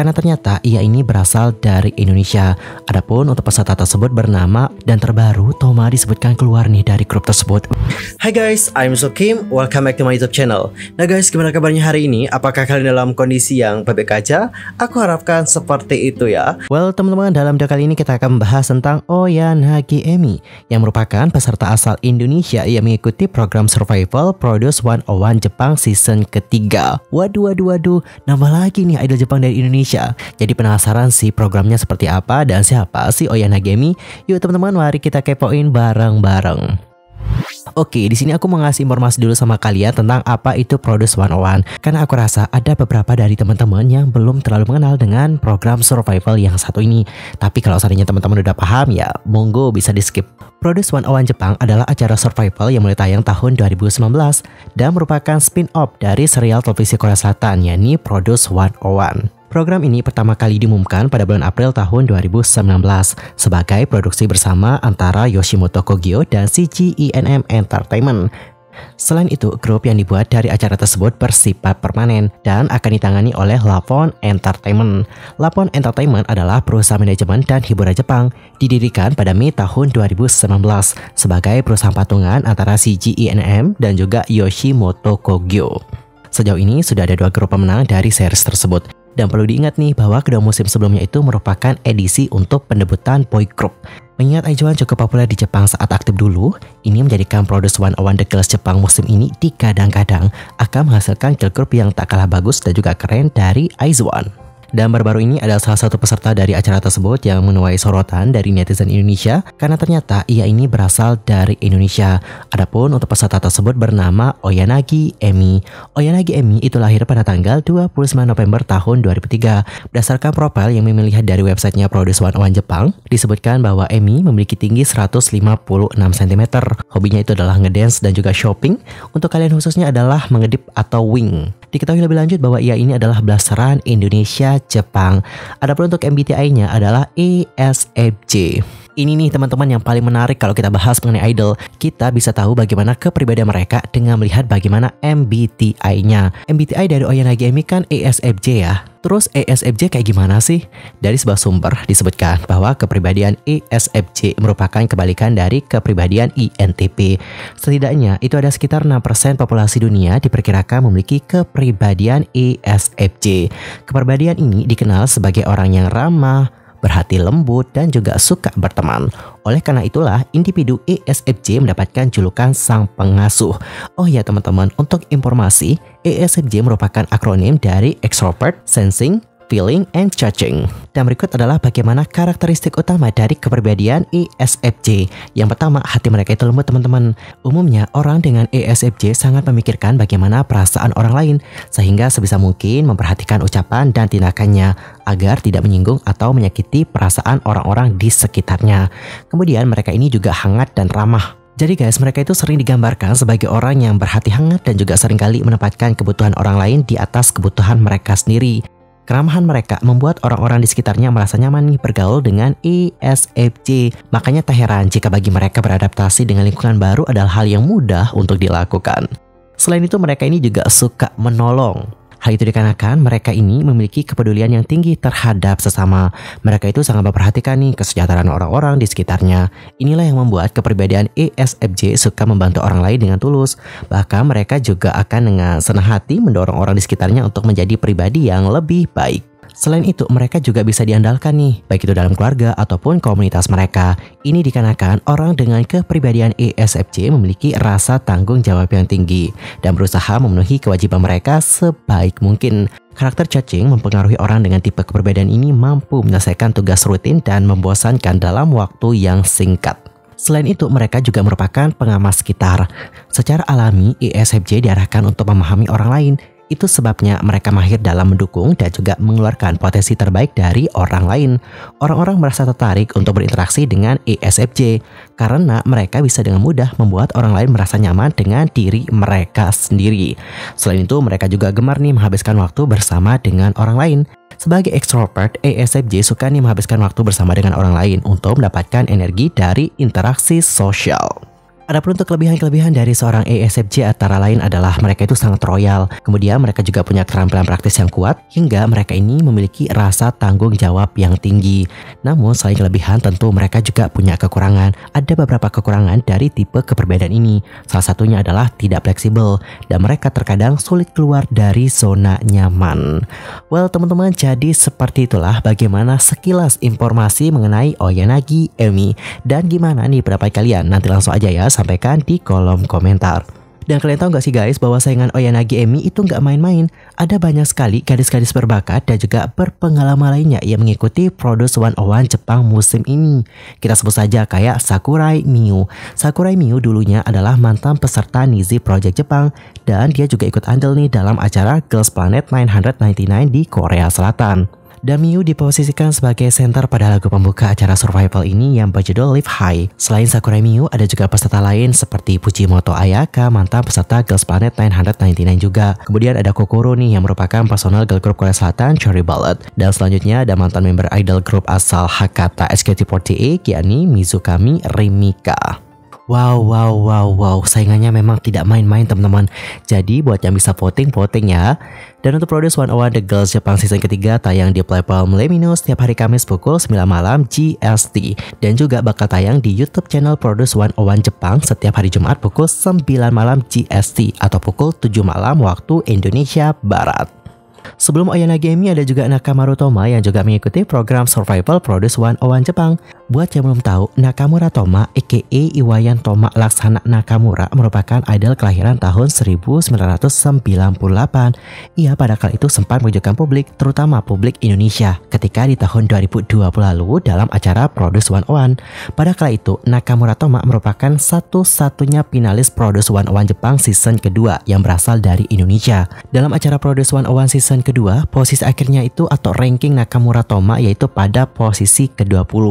karena ternyata ia ini berasal dari Indonesia. Adapun untuk peserta tersebut bernama dan terbaru Toma disebutkan keluar nih dari grup tersebut. Hai guys, I'm So Kim. Welcome back to my YouTube channel. Nah guys, gimana kabarnya hari ini? Apakah kalian dalam kondisi yang baik-baik Aku harapkan seperti itu ya. Well, teman-teman, dalam video kali ini kita akan membahas tentang Oyan Hagi Emi yang merupakan peserta asal Indonesia yang mengikuti program survival Produce 101 Jepang season ketiga. Waduh, waduh, waduh, nambah lagi nih idol Jepang dari Indonesia Indonesia. Jadi penasaran sih programnya seperti apa dan siapa sih Oyana Gemi? Yuk teman-teman mari kita kepoin bareng-bareng. Oke, di sini aku mau ngasih informasi dulu sama kalian tentang apa itu Produce 101 karena aku rasa ada beberapa dari teman-teman yang belum terlalu mengenal dengan program survival yang satu ini. Tapi kalau seandainya teman-teman udah paham ya, monggo bisa di-skip. Produce 101 Jepang adalah acara survival yang mulai tayang tahun 2019 dan merupakan spin-off dari serial televisi Korea Selatan yakni Produce 101. Program ini pertama kali diumumkan pada bulan April tahun 2019 sebagai produksi bersama antara Yoshimoto Kogyo dan CGENM Entertainment. Selain itu, grup yang dibuat dari acara tersebut bersifat permanen dan akan ditangani oleh Lapon Entertainment. Lapon Entertainment adalah perusahaan manajemen dan hiburan Jepang, didirikan pada Mei tahun 2019 sebagai perusahaan patungan antara CGENM dan juga Yoshimoto Kogyo. Sejauh ini sudah ada dua grup pemenang dari series tersebut, dan perlu diingat nih bahwa kedua musim sebelumnya itu merupakan edisi untuk pendebutan boy group. Mengingat Aijuan cukup populer di Jepang saat aktif dulu, ini menjadikan Produce 101 The Girls Jepang musim ini dikadang-kadang akan menghasilkan girl group yang tak kalah bagus dan juga keren dari Aizuan. Dan baru-baru ini ada salah satu peserta dari acara tersebut yang menuai sorotan dari netizen Indonesia karena ternyata ia ini berasal dari Indonesia. Adapun untuk peserta tersebut bernama Oyanagi Emi. Oyanagi Emi itu lahir pada tanggal 29 November tahun 2003. Berdasarkan profil yang memilih dari websitenya Produce One One Jepang, disebutkan bahwa Emi memiliki tinggi 156 cm. Hobinya itu adalah ngedance dan juga shopping. Untuk kalian khususnya adalah mengedip atau wing. Diketahui lebih lanjut bahwa ia ini adalah blasteran Indonesia Jepang. Adapun untuk MBTI-nya adalah ESFJ. Ini nih teman-teman yang paling menarik kalau kita bahas mengenai idol. Kita bisa tahu bagaimana kepribadian mereka dengan melihat bagaimana MBTI-nya. MBTI dari Oyanagi Emi kan ESFJ ya. Terus ESFJ kayak gimana sih? Dari sebuah sumber disebutkan bahwa kepribadian ESFJ merupakan kebalikan dari kepribadian INTP. Setidaknya itu ada sekitar 6% populasi dunia diperkirakan memiliki kepribadian ESFJ. Kepribadian ini dikenal sebagai orang yang ramah, berhati lembut, dan juga suka berteman. Oleh karena itulah, individu ESFJ mendapatkan julukan sang pengasuh. Oh ya teman-teman, untuk informasi, ESFJ merupakan akronim dari Extrovert, Sensing, feeling, and judging. Dan berikut adalah bagaimana karakteristik utama dari kepribadian ESFJ. Yang pertama, hati mereka itu lembut teman-teman. Umumnya, orang dengan ESFJ sangat memikirkan bagaimana perasaan orang lain, sehingga sebisa mungkin memperhatikan ucapan dan tindakannya agar tidak menyinggung atau menyakiti perasaan orang-orang di sekitarnya. Kemudian, mereka ini juga hangat dan ramah jadi guys, mereka itu sering digambarkan sebagai orang yang berhati hangat dan juga seringkali menempatkan kebutuhan orang lain di atas kebutuhan mereka sendiri. Keramahan mereka membuat orang-orang di sekitarnya merasa nyaman nih bergaul dengan ESFJ. Makanya tak heran jika bagi mereka beradaptasi dengan lingkungan baru adalah hal yang mudah untuk dilakukan. Selain itu mereka ini juga suka menolong. Hal itu dikarenakan mereka ini memiliki kepedulian yang tinggi terhadap sesama. Mereka itu sangat memperhatikan nih kesejahteraan orang-orang di sekitarnya. Inilah yang membuat kepribadian ESFJ suka membantu orang lain dengan tulus. Bahkan mereka juga akan dengan senang hati mendorong orang di sekitarnya untuk menjadi pribadi yang lebih baik. Selain itu, mereka juga bisa diandalkan nih, baik itu dalam keluarga ataupun komunitas mereka. Ini dikarenakan orang dengan kepribadian ESFJ memiliki rasa tanggung jawab yang tinggi dan berusaha memenuhi kewajiban mereka sebaik mungkin. Karakter cacing mempengaruhi orang dengan tipe keperbedaan ini mampu menyelesaikan tugas rutin dan membosankan dalam waktu yang singkat. Selain itu, mereka juga merupakan pengamat sekitar. Secara alami, ISFJ e diarahkan untuk memahami orang lain itu sebabnya mereka mahir dalam mendukung dan juga mengeluarkan potensi terbaik dari orang lain. Orang-orang merasa tertarik untuk berinteraksi dengan ESFJ karena mereka bisa dengan mudah membuat orang lain merasa nyaman dengan diri mereka sendiri. Selain itu, mereka juga gemar nih menghabiskan waktu bersama dengan orang lain. Sebagai extrovert, ESFJ suka nih menghabiskan waktu bersama dengan orang lain untuk mendapatkan energi dari interaksi sosial. Adapun untuk kelebihan-kelebihan dari seorang ESFJ antara lain adalah mereka itu sangat royal, kemudian mereka juga punya keterampilan praktis yang kuat, hingga mereka ini memiliki rasa tanggung jawab yang tinggi. Namun selain kelebihan tentu mereka juga punya kekurangan. Ada beberapa kekurangan dari tipe keperbedaan ini. Salah satunya adalah tidak fleksibel dan mereka terkadang sulit keluar dari zona nyaman. Well teman-teman jadi seperti itulah bagaimana sekilas informasi mengenai Oyanagi Emi dan gimana nih pendapat kalian nanti langsung aja ya sampaikan di kolom komentar. Dan kalian tahu nggak sih guys bahwa saingan Oyanagi Emi itu nggak main-main. Ada banyak sekali gadis-gadis berbakat dan juga berpengalaman lainnya yang mengikuti Produce 101 Jepang musim ini. Kita sebut saja kayak Sakurai Miu. Sakurai Miu dulunya adalah mantan peserta Nizi Project Jepang dan dia juga ikut andil nih dalam acara Girls Planet 999 di Korea Selatan. Damiu diposisikan sebagai center pada lagu pembuka acara survival ini yang berjudul Live High. Selain Sakura Miu, ada juga peserta lain seperti Moto Ayaka, mantan peserta Girls Planet 999 juga. Kemudian ada Kokoro nih yang merupakan personal girl group Korea Selatan Cherry Ballad. Dan selanjutnya ada mantan member idol group asal Hakata SKT48 yakni Mizukami Rimika. Wow, wow, wow, wow. Saingannya memang tidak main-main teman-teman. Jadi buat yang bisa voting, voting ya. Dan untuk Produce 101 The Girls Jepang season ketiga tayang di platform Lemino setiap hari Kamis pukul 9 malam GST. Dan juga bakal tayang di YouTube channel Produce 101 Jepang setiap hari Jumat pukul 9 malam GST atau pukul 7 malam waktu Indonesia Barat. Sebelum Gemi ada juga Nakamura Toma yang juga mengikuti program Survival Produce 101 Jepang. Buat yang belum tahu, Nakamura Toma aka Iwayan Toma Laksana Nakamura merupakan idol kelahiran tahun 1998. Ia pada kali itu sempat menunjukkan publik, terutama publik Indonesia, ketika di tahun 2020 lalu dalam acara Produce 101. Pada kala itu, Nakamura Toma merupakan satu-satunya finalis Produce 101 Jepang season kedua yang berasal dari Indonesia. Dalam acara Produce 101 season kedua, posisi akhirnya itu atau ranking Nakamura Toma yaitu pada posisi ke-20.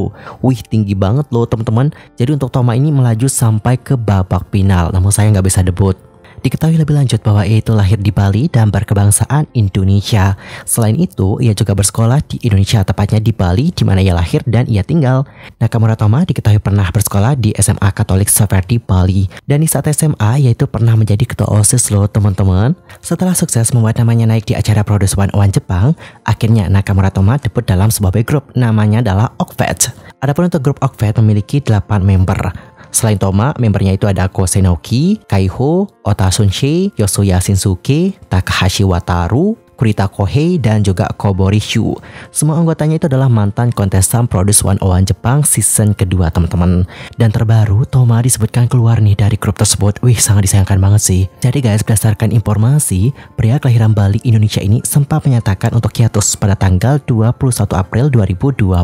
Wih, tinggi banget loh teman-teman. Jadi untuk Toma ini melaju sampai ke babak final, namun saya nggak bisa debut. Diketahui lebih lanjut bahwa ia itu lahir di Bali dan berkebangsaan Indonesia. Selain itu, ia juga bersekolah di Indonesia, tepatnya di Bali, di mana ia lahir dan ia tinggal. Nakamura Toma diketahui pernah bersekolah di SMA Katolik Severdi Bali. Dan di saat SMA, ia itu pernah menjadi ketua OSIS loh teman-teman. Setelah sukses membuat namanya naik di acara Produce One One Jepang, akhirnya Nakamura Toma debut dalam sebuah grup, namanya adalah Okvet. Adapun untuk grup Okvet memiliki 8 member. Selain Toma, membernya itu ada Ko Senoki, Kaiho, Ota Sunshi, Yosuya Shinsuke, Takahashi Wataru, Kurita Kohei, dan juga Kobori Shu. Semua anggotanya itu adalah mantan kontestan Produce 101 Jepang season kedua teman-teman. Dan terbaru, Toma disebutkan keluar nih dari grup tersebut. Wih, sangat disayangkan banget sih. Jadi guys, berdasarkan informasi, pria kelahiran Bali Indonesia ini sempat menyatakan untuk hiatus pada tanggal 21 April 2022.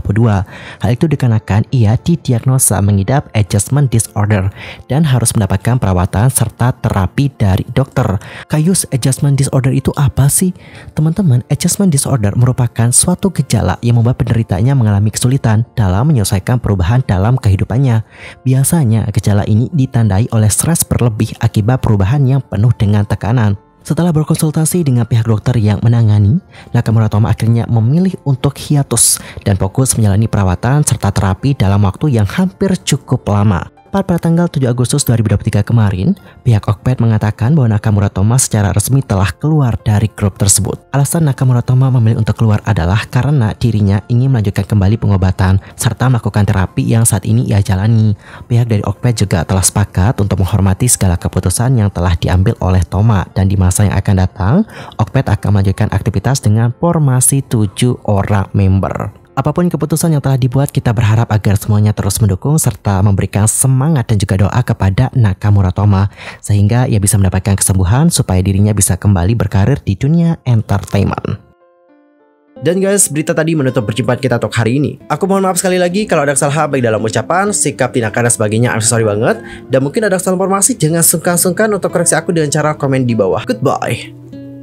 Hal itu dikarenakan ia didiagnosa mengidap adjustment disorder dan harus mendapatkan perawatan serta terapi dari dokter. Kayus adjustment disorder itu apa sih? Teman-teman, adjustment disorder merupakan suatu gejala yang membuat penderitanya mengalami kesulitan dalam menyelesaikan perubahan dalam kehidupannya. Biasanya, gejala ini ditandai oleh stres berlebih akibat perubahan yang penuh dengan tekanan. Setelah berkonsultasi dengan pihak dokter yang menangani, Nakamura Toma akhirnya memilih untuk hiatus dan fokus menjalani perawatan serta terapi dalam waktu yang hampir cukup lama rapat pada tanggal 7 Agustus 2023 kemarin, pihak Okpet mengatakan bahwa Nakamura Thomas secara resmi telah keluar dari grup tersebut. Alasan Nakamura Thomas memilih untuk keluar adalah karena dirinya ingin melanjutkan kembali pengobatan serta melakukan terapi yang saat ini ia jalani. Pihak dari Okpet juga telah sepakat untuk menghormati segala keputusan yang telah diambil oleh Thomas dan di masa yang akan datang, Okpet akan melanjutkan aktivitas dengan formasi 7 orang member. Apapun keputusan yang telah dibuat, kita berharap agar semuanya terus mendukung serta memberikan semangat dan juga doa kepada Nakamura Toma sehingga ia bisa mendapatkan kesembuhan supaya dirinya bisa kembali berkarir di dunia entertainment. Dan guys, berita tadi menutup perjumpaan kita untuk hari ini. Aku mohon maaf sekali lagi kalau ada kesalahan baik dalam ucapan, sikap, tindakan, dan sebagainya. I'm sorry banget. Dan mungkin ada kesalahan informasi, jangan sungkan-sungkan untuk koreksi aku dengan cara komen di bawah. Goodbye.